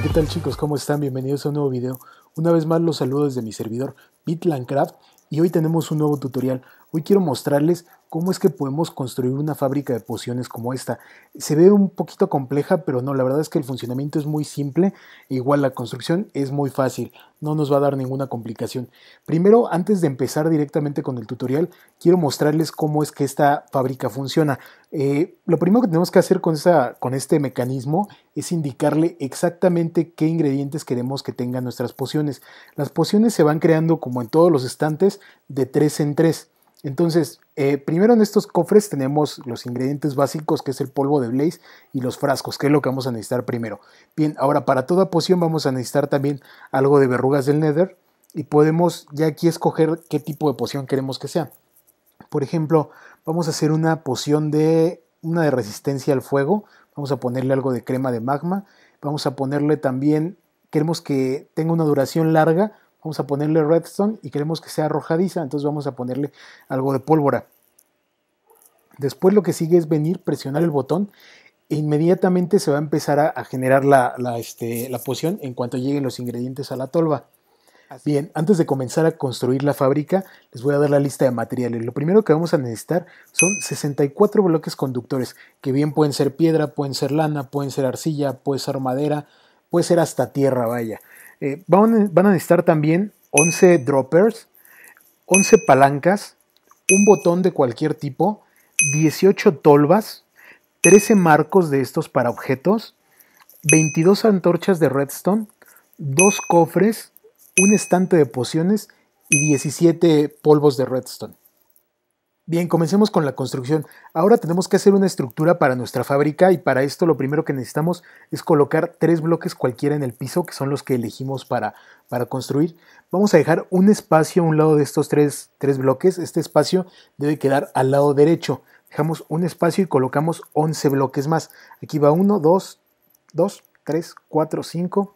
¿qué tal chicos? ¿Cómo están? Bienvenidos a un nuevo video. Una vez más los saludo desde mi servidor Bitlandcraft y hoy tenemos un nuevo tutorial. Hoy quiero mostrarles ¿Cómo es que podemos construir una fábrica de pociones como esta? Se ve un poquito compleja, pero no, la verdad es que el funcionamiento es muy simple, igual la construcción es muy fácil, no nos va a dar ninguna complicación. Primero, antes de empezar directamente con el tutorial, quiero mostrarles cómo es que esta fábrica funciona. Eh, lo primero que tenemos que hacer con, esa, con este mecanismo es indicarle exactamente qué ingredientes queremos que tengan nuestras pociones. Las pociones se van creando como en todos los estantes de tres en tres. Entonces, eh, primero en estos cofres tenemos los ingredientes básicos, que es el polvo de Blaze, y los frascos, que es lo que vamos a necesitar primero. Bien, ahora para toda poción vamos a necesitar también algo de verrugas del Nether, y podemos ya aquí escoger qué tipo de poción queremos que sea. Por ejemplo, vamos a hacer una poción de una de resistencia al fuego, vamos a ponerle algo de crema de magma, vamos a ponerle también, queremos que tenga una duración larga, vamos a ponerle redstone y queremos que sea arrojadiza, entonces vamos a ponerle algo de pólvora. Después lo que sigue es venir, presionar el botón e inmediatamente se va a empezar a, generar la, este, la, poción en cuanto lleguen los ingredientes a la tolva. Bien, antes de comenzar a construir la fábrica, les voy a dar la lista de materiales. Lo primero que vamos a necesitar son 64 bloques conductores, que bien pueden ser piedra, pueden ser lana, pueden ser arcilla, puede ser madera, puede ser hasta tierra, vaya. Eh, van, a necesitar también 11 droppers, 11 palancas, un botón de cualquier tipo, 18 tolvas, 13 marcos de estos para objetos, 22 antorchas de redstone, 2 cofres, un estante de pociones y 17 polvos de redstone. Bien, comencemos con la construcción. Ahora tenemos que hacer una estructura para nuestra fábrica y para esto lo primero que necesitamos es colocar tres bloques cualquiera en el piso, que son los que elegimos para, para construir. Vamos a dejar un espacio a un lado de estos tres, tres bloques. Este espacio debe quedar al lado derecho. Dejamos un espacio y colocamos 11 bloques más. Aquí va 1, 2, 2, 3, 4, 5,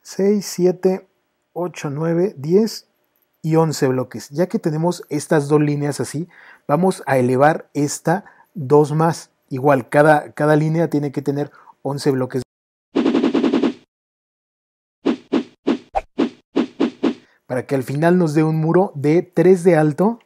6, 7, 8, 9, 10, y 11 bloques. Ya que tenemos estas dos líneas así, vamos a elevar esta dos más. Igual, cada, cada línea tiene que tener 11 bloques. Para que al final nos dé un muro de 3 de alto,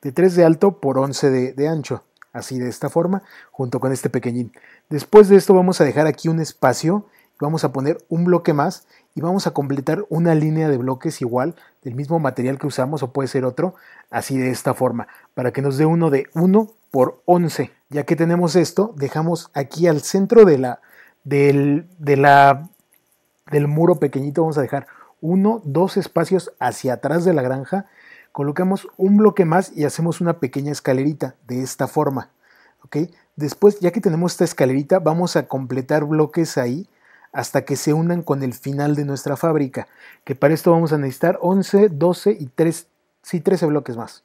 de 3 de alto por 11 de ancho. Así de esta forma, junto con este pequeñín. Después de esto vamos a dejar aquí un espacio, vamos a poner un bloque más y vamos a completar una línea de bloques igual del mismo material que usamos o puede ser otro, así de esta forma, para que nos dé uno de 1 por 11. Ya que tenemos esto, dejamos aquí al centro de la, del, del muro pequeñito, vamos a dejar uno, dos espacios hacia atrás de la granja, colocamos un bloque más y hacemos una pequeña escalerita de esta forma. Después, ya que tenemos esta escalerita, vamos a completar bloques ahí hasta que se unan con el final de nuestra fábrica, que para esto vamos a necesitar 11, 12 y 3, sí, 13 bloques más.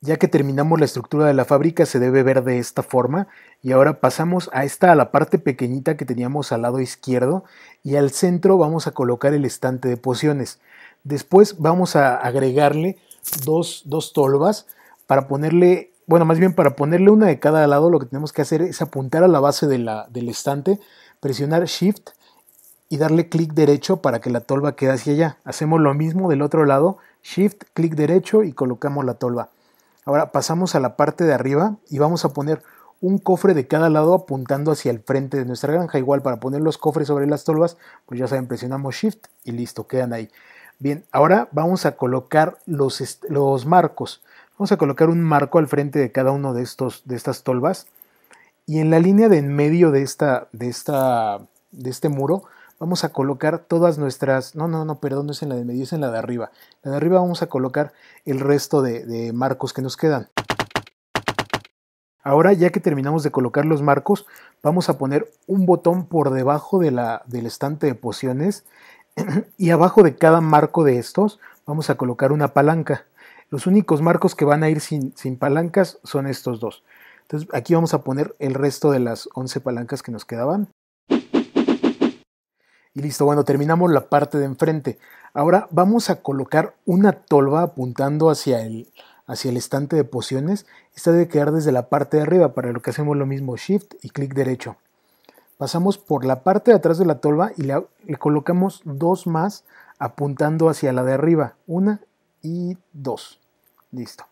Ya que terminamos la estructura de la fábrica se debe ver de esta forma y ahora pasamos a esta, a la parte pequeñita que teníamos al lado izquierdo y al centro vamos a colocar el estante de pociones. Después vamos a agregarle dos, dos tolvas para ponerle bueno, más bien para ponerle una de cada lado, lo que tenemos que hacer es apuntar a la base del estante, presionar Shift y darle clic derecho para que la tolva quede hacia allá. Hacemos lo mismo del otro lado, Shift, clic derecho y colocamos la tolva. Ahora pasamos a la parte de arriba y vamos a poner un cofre de cada lado apuntando hacia el frente de nuestra granja. Igual para poner los cofres sobre las tolvas, pues ya saben, presionamos Shift y listo, quedan ahí. Bien, ahora vamos a colocar los marcos. Vamos a colocar un marco al frente de cada uno de, estos, de estas tolvas y en la línea de en medio de, esta, de, esta, de este muro vamos a colocar todas nuestras... No, no, no, perdón, no es en la de medio, es en la de arriba. La de arriba vamos a colocar el resto de, marcos que nos quedan. Ahora, ya que terminamos de colocar los marcos, vamos a poner un botón por debajo de la, del estante de pociones y abajo de cada marco de estos vamos a colocar una palanca. Los únicos marcos que van a ir sin, palancas son estos dos. Entonces aquí vamos a poner el resto de las 11 palancas que nos quedaban. Y listo, bueno, terminamos la parte de enfrente. Ahora vamos a colocar una tolva apuntando hacia el, hacia el estante de pociones. Esta debe quedar desde la parte de arriba, para lo que hacemos lo mismo, Shift y clic derecho. Pasamos por la parte de atrás de la tolva y le, le colocamos dos más apuntando hacia la de arriba, una y 2. Listo.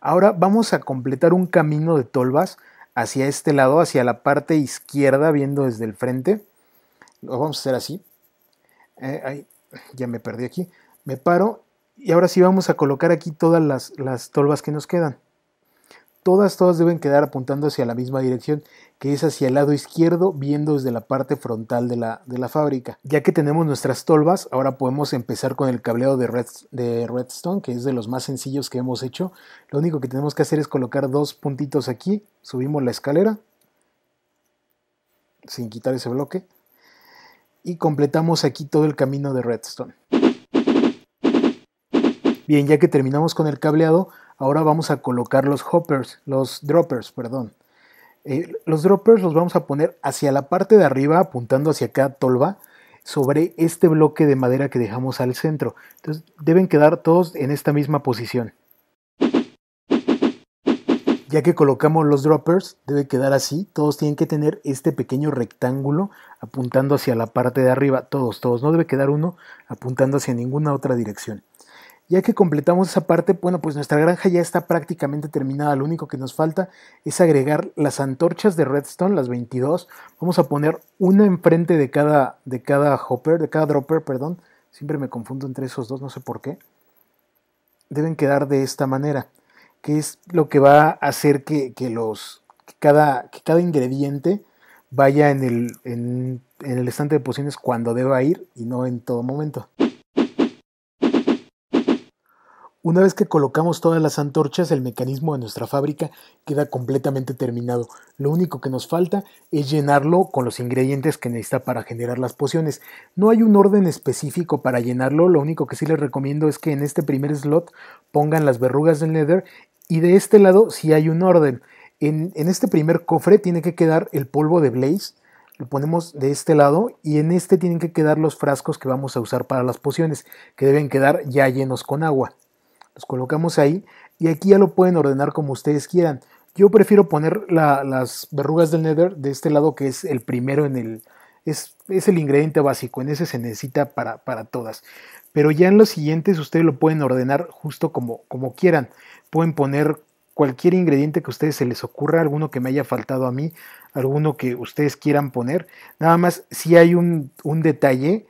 Ahora vamos a completar un camino de tolvas hacia este lado, hacia la parte izquierda, viendo desde el frente. Lo vamos a hacer así. Eh, ya me perdí aquí. Me paro y ahora sí vamos a colocar aquí todas las tolvas que nos quedan. Todas, todas deben quedar apuntando hacia la misma dirección, que es hacia el lado izquierdo, viendo desde la parte frontal de la, de la fábrica. Ya que tenemos nuestras tolvas, ahora podemos empezar con el cableado de, red, de redstone, que es de los más sencillos que hemos hecho. Lo único que tenemos que hacer es colocar dos puntitos aquí, subimos la escalera, sin quitar ese bloque, y completamos aquí todo el camino de redstone. Bien, ya que terminamos con el cableado, Ahora vamos a colocar los hoppers, los droppers, perdón. Eh, los droppers los vamos a poner hacia la parte de arriba, apuntando hacia acá tolva, sobre este bloque de madera que dejamos al centro. Entonces deben quedar todos en esta misma posición. Ya que colocamos los droppers, debe quedar así. Todos tienen que tener este pequeño rectángulo apuntando hacia la parte de arriba. Todos, todos. No debe quedar uno apuntando hacia ninguna otra dirección. Ya que completamos esa parte, bueno, pues nuestra granja ya está prácticamente terminada. Lo único que nos falta es agregar las antorchas de redstone, las 22. Vamos a poner una enfrente de cada, de cada hopper, de cada dropper, perdón. Siempre me confundo entre esos dos, no sé por qué. Deben quedar de esta manera, que es lo que va a hacer que, cada, cada ingrediente vaya en el, en el estante de pociones cuando deba ir y no en todo momento. Una vez que colocamos todas las antorchas, el mecanismo de nuestra fábrica queda completamente terminado. Lo único que nos falta es llenarlo con los ingredientes que necesita para generar las pociones. No hay un orden específico para llenarlo, lo único que sí les recomiendo es que en este primer slot pongan las verrugas del nether y de este lado sí hay un orden. En, en este primer cofre tiene que quedar el polvo de Blaze, lo ponemos de este lado y en este tienen que quedar los frascos que vamos a usar para las pociones, que deben quedar ya llenos con agua los colocamos ahí y aquí ya lo pueden ordenar como ustedes quieran. Yo prefiero poner las verrugas del nether de este lado que es el primero en el... Es, el ingrediente básico, en ese se necesita para, todas. Pero ya en los siguientes ustedes lo pueden ordenar justo como, como quieran. Pueden poner cualquier ingrediente que a ustedes se les ocurra, alguno que me haya faltado a mí, alguno que ustedes quieran poner. Nada más si hay un, un detalle,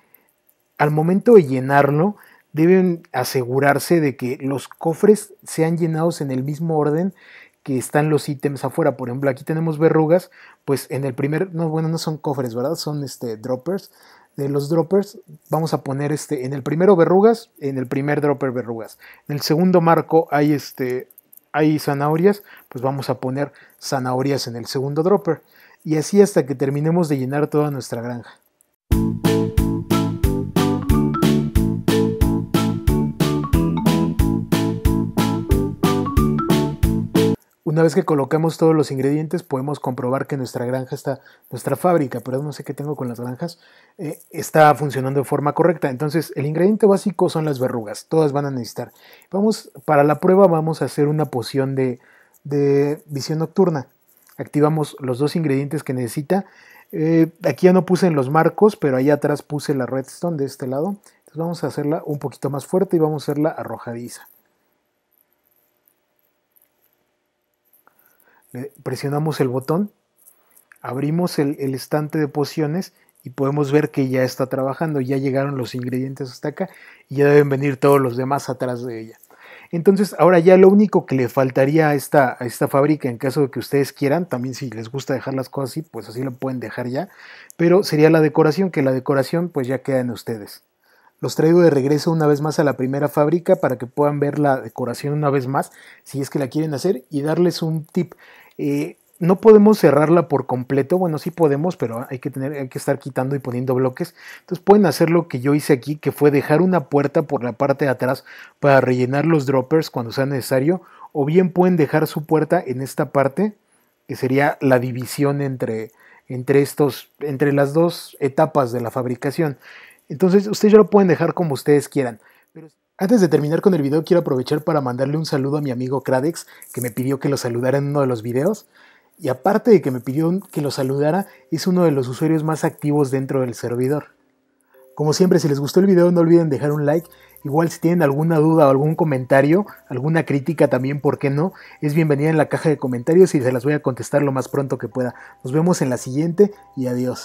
al momento de llenarlo, deben asegurarse de que los cofres sean llenados en el mismo orden que están los ítems afuera. Por ejemplo, aquí tenemos verrugas, pues en el primer, no, bueno, no son cofres, ¿verdad? Son este, droppers. De los droppers vamos a poner este, en el primero verrugas, en el primer dropper verrugas. En el segundo marco hay, este, hay zanahorias, pues vamos a poner zanahorias en el segundo dropper. Y así hasta que terminemos de llenar toda nuestra granja. Una vez que colocamos todos los ingredientes, podemos comprobar que nuestra granja está, nuestra fábrica, pero no sé qué tengo con las granjas, eh, está funcionando de forma correcta. Entonces, el ingrediente básico son las verrugas, todas van a necesitar. Vamos, para la prueba vamos a hacer una poción de, visión nocturna. Activamos los dos ingredientes que necesita. Eh, aquí ya no puse en los marcos, pero allá atrás puse la redstone de este lado. Entonces vamos a hacerla un poquito más fuerte y vamos a hacerla arrojadiza. Eh, presionamos el botón, abrimos el, estante de pociones y podemos ver que ya está trabajando, ya llegaron los ingredientes hasta acá y ya deben venir todos los demás atrás de ella. Entonces, ahora ya lo único que le faltaría a esta, a esta fábrica, en caso de que ustedes quieran, también si les gusta dejar las cosas así, pues así lo pueden dejar ya, pero sería la decoración, que la decoración pues ya queda en ustedes. Los traigo de regreso una vez más a la primera fábrica para que puedan ver la decoración una vez más, si es que la quieren hacer, y darles un tip. Eh, no podemos cerrarla por completo, bueno, sí podemos, pero hay que, tener, que estar quitando y poniendo bloques. Entonces pueden hacer lo que yo hice aquí, que fue dejar una puerta por la parte de atrás para rellenar los droppers cuando sea necesario, o bien pueden dejar su puerta en esta parte, que sería la división entre, entre, estos, entre las dos etapas de la fabricación. Entonces ustedes ya lo pueden dejar como ustedes quieran. Pero antes de terminar con el video quiero aprovechar para mandarle un saludo a mi amigo Cradex que me pidió que lo saludara en uno de los videos. Y aparte de que me pidió que lo saludara, es uno de los usuarios más activos dentro del servidor. Como siempre, si les gustó el video no olviden dejar un like. Igual si tienen alguna duda o algún comentario, alguna crítica también, ¿por qué no? Es bienvenida en la caja de comentarios y se las voy a contestar lo más pronto que pueda. Nos vemos en la siguiente y adiós.